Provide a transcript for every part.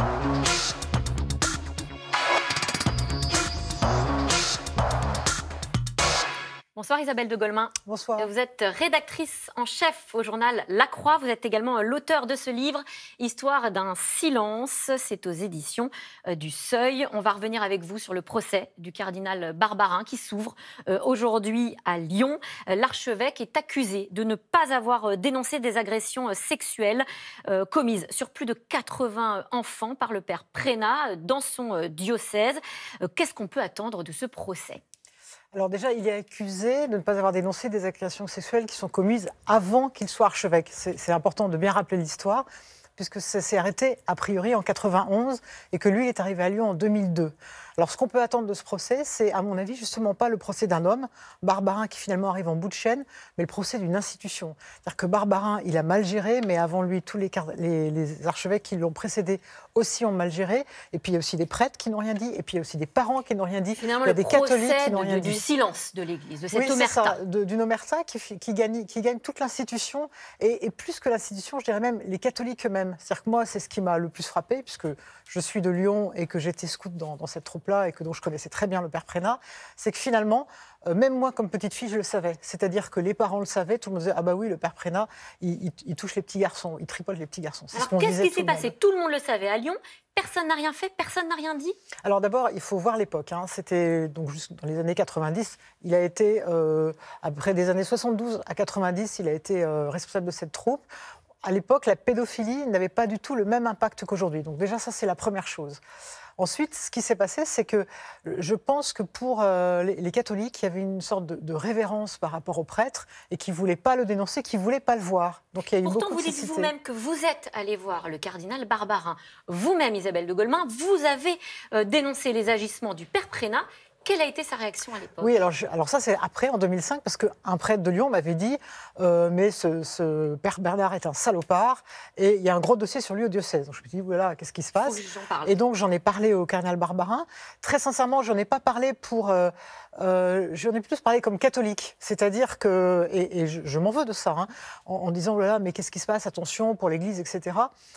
Bye. Bonsoir Isabelle de Golemin. Bonsoir. Vous êtes rédactrice en chef au journal La Croix. Vous êtes également l'auteur de ce livre, Histoire d'un silence. C'est aux éditions euh, du Seuil. On va revenir avec vous sur le procès du cardinal Barbarin qui s'ouvre euh, aujourd'hui à Lyon. Euh, l'archevêque est accusé de ne pas avoir dénoncé des agressions sexuelles commises sur plus de 80 enfants par le père Prénat dans son diocèse. Qu'est-ce qu'on peut attendre de ce procès alors déjà, il est accusé de ne pas avoir dénoncé des agressions sexuelles qui sont commises avant qu'il soit archevêque. C'est important de bien rappeler l'histoire, puisque ça s'est arrêté a priori en 91 et que lui est arrivé à Lyon en 2002. Alors, ce qu'on peut attendre de ce procès, c'est, à mon avis, justement pas le procès d'un homme, Barbarin, qui finalement arrive en bout de chaîne, mais le procès d'une institution. C'est-à-dire que Barbarin, il a mal géré, mais avant lui, tous les, les, les archevêques qui l'ont précédé aussi ont mal géré. Et puis, il y a aussi des prêtres qui n'ont rien dit, et puis il y a aussi des parents qui n'ont rien dit. Finalement, il y a des catholiques qui n'ont rien dit. du silence de l'Église, de cette oui, omerta. D'une omerta qui, gagne, qui gagne toute l'institution, et, plus que l'institution, je dirais même les catholiques eux-mêmes. C'est-à-dire que moi, c'est ce qui m'a le plus frappé, puisque je suis de Lyon et que j'étais scout dans, dans cette troupe et que dont je connaissais très bien le père Prénat, c'est que finalement, euh, même moi, comme petite fille, je le savais. C'est-à-dire que les parents le savaient, tout le monde disait Ah, bah oui, le père Prénat, il, touche les petits garçons, il tripote les petits garçons. Alors, qu'est-ce qui s'est passé Tout le monde le savait à Lyon. Personne n'a rien fait, personne n'a rien dit Alors d'abord, il faut voir l'époque. Hein. C'était donc juste dans les années 90. Il a été, euh, après des années 72 à 90, il a été euh, responsable de cette troupe à l'époque, la pédophilie n'avait pas du tout le même impact qu'aujourd'hui. Donc déjà, ça, c'est la première chose. Ensuite, ce qui s'est passé, c'est que euh, je pense que pour euh, les, catholiques, il y avait une sorte de, révérence par rapport au prêtre et qui ne voulaient pas le dénoncer, qui ne voulaient pas le voir. Donc il y a eu Pourtant, vous dites vous-même que vous êtes allé voir le cardinal Barbarin. Vous-même, Isabelle de Golemin, vous avez euh, dénoncé les agissements du père Prénat quelle a été sa réaction à l'époque Oui, alors, ça c'est après, en 2005, parce qu'un prêtre de Lyon m'avait dit euh, Mais ce, père Bernard est un salopard, et il y a un gros dossier sur lui au diocèse. Donc je me suis dit Voilà, qu'est-ce qui se passe Et donc j'en ai parlé au cardinal Barbarin. Très sincèrement, j'en ai pas parlé pour euh, euh, j'en ai plus parlé comme catholique, c'est-à-dire que, et, je, m'en veux de ça, hein, en, disant, voilà, mais qu'est-ce qui se passe, attention pour l'Église, etc.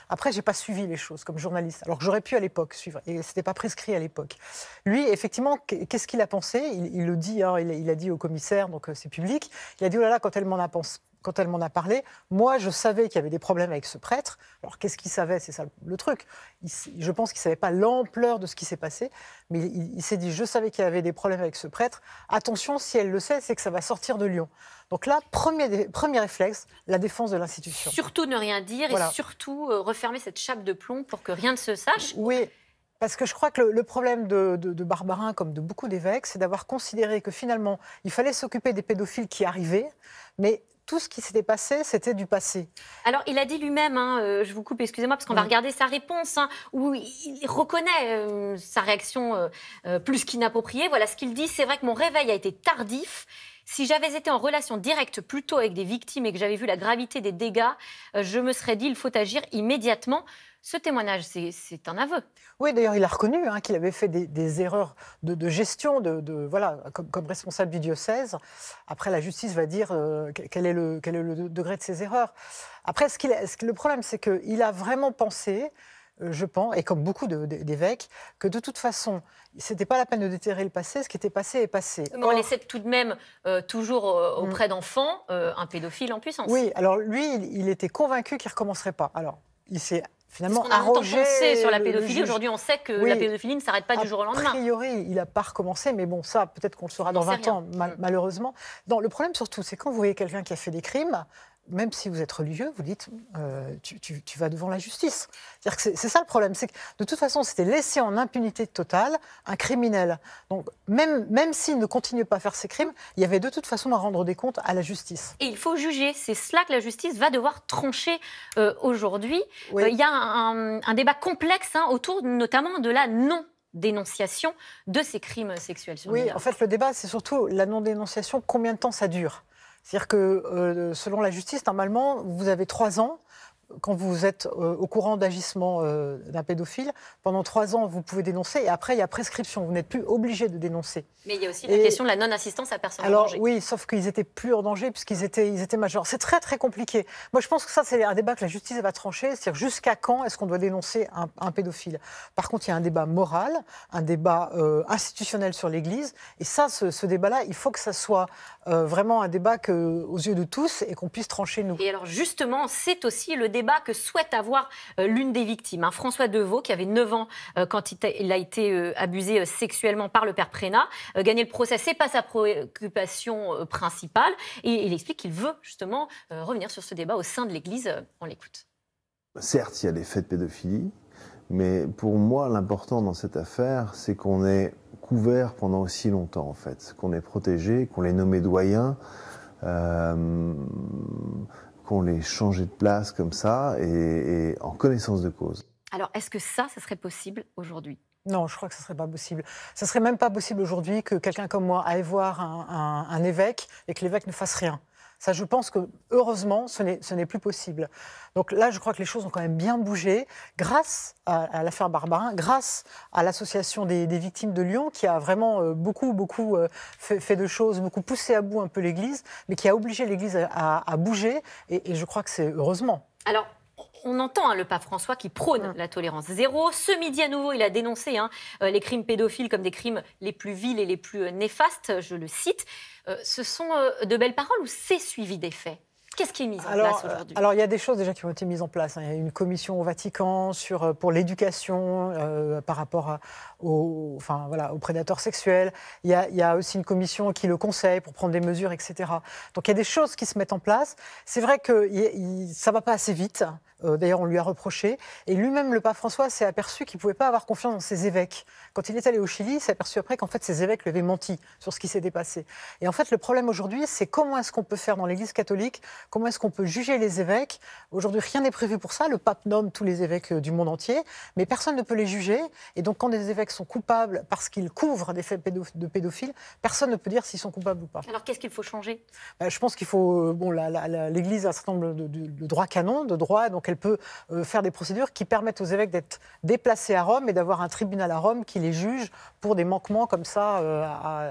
Après, j'ai pas suivi les choses comme journaliste, alors que j'aurais pu à l'époque suivre, et c'était pas prescrit à l'époque. Lui, effectivement, qu'est-ce qu'il a pensé il, le dit, hein, il, a dit au commissaire, donc euh, c'est public, il a dit, oh là là, quand elle m'en a pensé, quand elle m'en a parlé, moi, je savais qu'il y avait des problèmes avec ce prêtre. Alors, qu'est-ce qu'il savait C'est ça le truc. je pense qu'il ne savait pas l'ampleur de ce qui s'est passé, mais il, s'est dit, je savais qu'il y avait des problèmes avec ce prêtre. Attention, si elle le sait, c'est que ça va sortir de Lyon. Donc là, premier, premier réflexe, la défense de l'institution. Surtout ne rien dire et surtout euh, refermer cette chape de plomb pour que rien ne se sache. Oui. Parce que je crois que le, problème de, de, de, Barbarin, comme de beaucoup d'évêques, c'est d'avoir considéré que finalement, il fallait s'occuper des pédophiles qui arrivaient, mais tout ce qui s'était passé, c'était du passé. Alors, il a dit lui-même, hein, euh, je vous coupe, excusez-moi, parce qu'on va regarder sa réponse, hein, où il reconnaît euh, sa réaction euh, plus qu'inappropriée. Voilà ce qu'il dit. C'est vrai que mon réveil a été tardif. Si j'avais été en relation directe plus tôt avec des victimes et que j'avais vu la gravité des dégâts, je me serais dit, il faut agir immédiatement. Ce témoignage, c'est un aveu. Oui, d'ailleurs, il a reconnu hein, qu'il avait fait des, erreurs de, gestion, de, voilà, comme, responsable du diocèse. Après, la justice va dire euh, quel, est le, est le, degré de ses erreurs. Après, ce le problème, c'est qu'il a vraiment pensé euh, je pense, et comme beaucoup d'évêques, que de toute façon, ce n'était pas la peine de déterrer le passé, ce qui était passé est passé. Mais on laissait tout de même euh, toujours mm. auprès d'enfants un pédophile en puissance. Oui, alors lui, il, il était convaincu qu'il ne recommencerait pas. Alors, il s'est finalement arrogé. sur la pédophilie. Aujourd'hui, on sait que la pédophilie ne s'arrête pas du jour au lendemain. A priori, il n'a pas recommencé, mais bon, ça, peut-être qu'on le saura dans 20 ans, mm. malheureusement. le problème surtout, c'est quand vous voyez quelqu'un qui a fait des crimes, même si vous êtes religieux, vous dites euh, tu, vas devant la justice. C'est ça le problème, c'est que de toute façon, c'était laissé en impunité totale un criminel. Donc même, même s'il ne continue pas à faire ses crimes, il y avait de toute façon à rendre des comptes à la justice. Et il faut juger, c'est cela que la justice va devoir trancher euh, aujourd'hui. Euh, il y a un, débat complexe hein, autour notamment de la non dénonciation de ces crimes sexuels. oui, en fait, le débat, c'est surtout la non-dénonciation, combien de temps ça dure c'est-à-dire que euh, selon la justice, normalement, vous avez trois ans quand vous êtes euh, au courant d'agissement euh, d'un pédophile, pendant trois ans, vous pouvez dénoncer et après, il y a prescription. Vous n'êtes plus obligé de dénoncer. Mais il y a aussi la question de la non-assistance à personne Alors, en danger. Oui, sauf qu'ils étaient plus en danger puisqu'ils étaient, ils étaient majeurs. C'est très, très compliqué. Moi, je pense que ça, c'est un débat que la justice va trancher. C'est-à-dire jusqu'à quand est-ce qu'on doit dénoncer un, pédophile Par contre, il y a un débat moral, un débat euh, institutionnel sur l'Église. Et ça, ce, ce débat-là, il faut que ça soit vraiment un débat que, aux yeux de tous et qu'on puisse trancher nous. Et alors, justement, c'est aussi le débat que souhaite avoir euh, l'une des victimes. Hein. François Deveau, qui avait 9 ans euh, quand il, a été euh, abusé sexuellement par le père Prénat, gagner le procès, n'est pas sa préoccupation principale. Et il explique qu'il veut justement revenir sur ce débat au sein de l'Église. On l'écoute. Certes, il y a des faits de pédophilie, mais pour moi, l'important dans cette affaire, c'est qu'on est couvert pendant aussi longtemps, en fait, qu'on est protégé, qu'on est nommé doyen qu'on les changeait de place comme ça et, en connaissance de cause. Alors, est-ce que ça, ça serait possible aujourd'hui non, je crois que ce ne serait pas possible. Ce serait même pas possible aujourd'hui que quelqu'un comme moi aille voir un évêque et que l'évêque ne fasse rien. Ça, je pense que heureusement, ce n'est plus possible. Donc là, je crois que les choses ont quand même bien bougé grâce à, l'affaire Barbarin, grâce à l'association des, victimes de Lyon qui a vraiment euh, beaucoup, beaucoup euh, fait, de choses, beaucoup poussé à bout un peu l'Église, mais qui a obligé l'Église à, bouger. Et, et je crois que c'est heureusement. Alors, on entend hein, le pape François qui prône hum. la tolérance zéro. Ce midi à nouveau, il a dénoncé hein, euh, les crimes pédophiles comme des crimes les plus vils et les plus euh, néfastes, je le cite. Euh, ce sont de belles paroles ou c'est suivi des faits Qu'est-ce qui est mis en place aujourd'hui Alors, il y a des choses déjà qui ont été mises en place. Hein. Il y a une commission au Vatican sur, euh, pour l'éducation euh, par rapport à, aux, enfin, voilà, aux prédateurs sexuels. Il y, a, aussi une commission qui le conseille pour prendre des mesures, etc. Donc, il y a des choses qui se mettent en place. C'est vrai que ça ne va pas assez vite. Euh, d'ailleurs, on lui a reproché. Et lui-même, le pape François, s'est aperçu qu'il ne pouvait pas avoir confiance dans ses évêques. Quand il est allé au Chili, il s'est aperçu après qu'en fait, ses évêques lui avaient menti sur ce qui s'est passé. Et en fait, le problème aujourd'hui, c'est comment est-ce qu'on peut faire dans l'Église catholique Comment est-ce qu'on peut juger les évêques Aujourd'hui, rien n'est prévu pour ça. Le pape nomme tous les évêques euh, du monde entier, mais personne ne peut les juger. Et donc, quand des évêques sont coupables parce qu'ils couvrent des faits de pédophiles, personne ne peut dire s'ils sont coupables ou pas. Alors, qu'est-ce qu'il faut changer ben, Je pense qu'il faut. Euh, bon, l'Église a un certain nombre de, droits canon, de droits, donc elle peut euh, faire des procédures qui permettent aux évêques d'être déplacés à Rome et d'avoir un tribunal à Rome qui les juge pour des manquements comme ça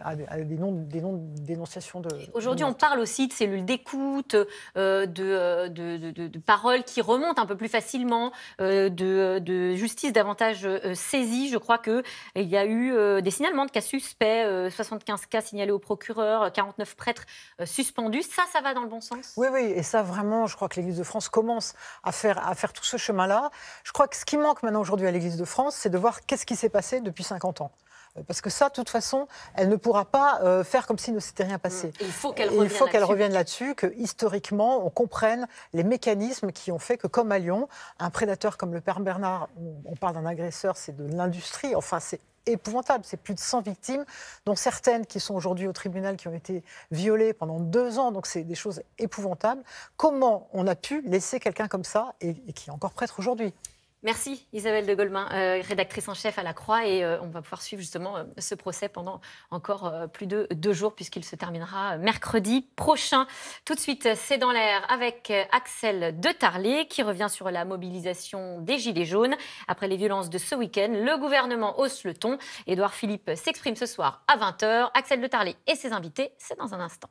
à, des noms, des noms, dénonciations de. Aujourd'hui, on parle aussi de cellules d'écoute, euh, euh, de, paroles qui remontent un peu plus facilement, euh, de, justice davantage saisie. Je crois qu'il y a eu des signalements de cas suspects, 75 cas signalés au procureur, 49 prêtres suspendus. Ça, ça va dans le bon sens Oui, oui, et ça vraiment, je crois que l'Église de France commence à à faire tout ce chemin-là. Je crois que ce qui manque maintenant aujourd'hui à l'Église de France, c'est de voir qu'est-ce qui s'est passé depuis 50 ans. Parce que ça, de toute façon, elle ne pourra pas euh, faire comme s'il ne s'était rien passé. Mm. Il faut qu'elle revienne là-dessus, que historiquement, on comprenne les mécanismes qui ont fait que, comme à Lyon, un prédateur comme le père Bernard, on, parle d'un agresseur, c'est de l'industrie, enfin c'est épouvantable. C'est plus de 100 victimes, dont certaines qui sont aujourd'hui au tribunal, qui ont été violées pendant deux ans. Donc, c'est des choses épouvantables. Comment on a pu laisser quelqu'un comme ça et qui est encore prêtre aujourd'hui Merci Isabelle de Golemin, euh, rédactrice en chef à La Croix, et euh, on va pouvoir suivre justement euh, ce procès pendant encore plus de deux jours puisqu'il se terminera mercredi prochain. Tout de suite, c'est dans l'air avec Axel de Tarlé qui revient sur la mobilisation des Gilets jaunes. Après les violences de ce week-end, le gouvernement hausse le ton. Édouard Philippe s'exprime ce soir à 20h. Axel de Tarlé et ses invités, c'est dans un instant.